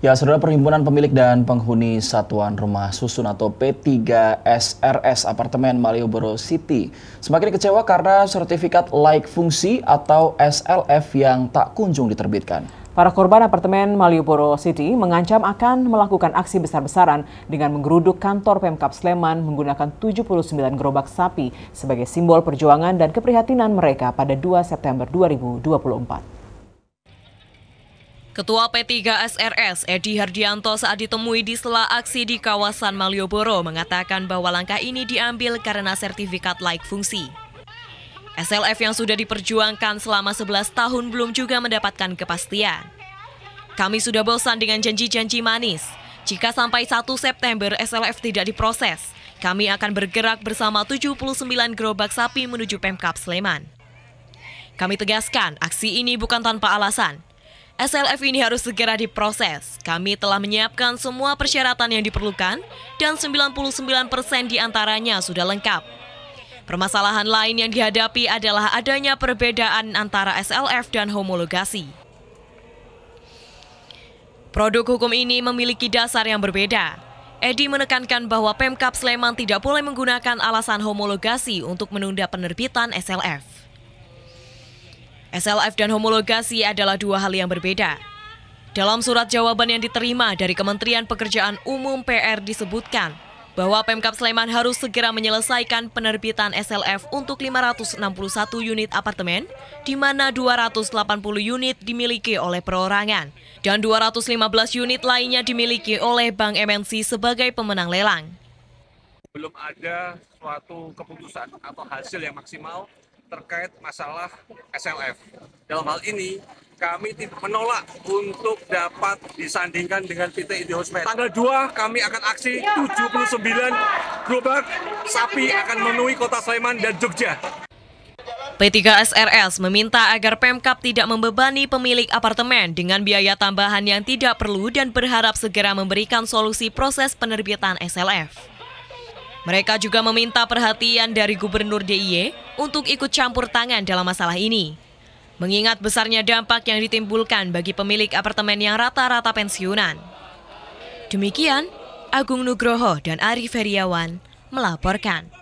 Ya, saudara perhimpunan pemilik dan penghuni satuan rumah susun atau P3SRS Apartemen Malioboro City semakin kecewa karena sertifikat like fungsi atau SLF yang tak kunjung diterbitkan. Para korban apartemen Malioboro City mengancam akan melakukan aksi besar-besaran dengan menggeruduk kantor Pemkap Sleman menggunakan 79 gerobak sapi sebagai simbol perjuangan dan keprihatinan mereka pada 2 September 2024. Ketua P3 SRS Edi Hardianto saat ditemui di sela aksi di kawasan Malioboro mengatakan bahwa langkah ini diambil karena sertifikat laik fungsi. SLF yang sudah diperjuangkan selama 11 tahun belum juga mendapatkan kepastian. Kami sudah bosan dengan janji-janji manis. Jika sampai 1 September SLF tidak diproses, kami akan bergerak bersama 79 gerobak sapi menuju Pemkap Sleman. Kami tegaskan, aksi ini bukan tanpa alasan, SLF ini harus segera diproses. Kami telah menyiapkan semua persyaratan yang diperlukan dan 99% diantaranya sudah lengkap. Permasalahan lain yang dihadapi adalah adanya perbedaan antara SLF dan homologasi. Produk hukum ini memiliki dasar yang berbeda. Edi menekankan bahwa Pemkap Sleman tidak boleh menggunakan alasan homologasi untuk menunda penerbitan SLF. SLF dan homologasi adalah dua hal yang berbeda. Dalam surat jawaban yang diterima dari Kementerian Pekerjaan Umum PR disebutkan bahwa Pemkap Sleman harus segera menyelesaikan penerbitan SLF untuk 561 unit apartemen, di mana 280 unit dimiliki oleh perorangan, dan 215 unit lainnya dimiliki oleh Bank MNC sebagai pemenang lelang. Belum ada suatu keputusan atau hasil yang maksimal terkait masalah SLF. Dalam hal ini, kami menolak untuk dapat disandingkan dengan PT Indihosmed. Tanggal 2 kami akan aksi 79 iya, gerobak sapi akan memenuhi kota Sleman dan Jogja. P3SRS meminta agar Pemkap tidak membebani pemilik apartemen dengan biaya tambahan yang tidak perlu dan berharap segera memberikan solusi proses penerbitan SLF. Mereka juga meminta perhatian dari Gubernur DIY untuk ikut campur tangan dalam masalah ini. Mengingat besarnya dampak yang ditimbulkan bagi pemilik apartemen yang rata-rata pensiunan. Demikian, Agung Nugroho dan Arif Heriawan melaporkan.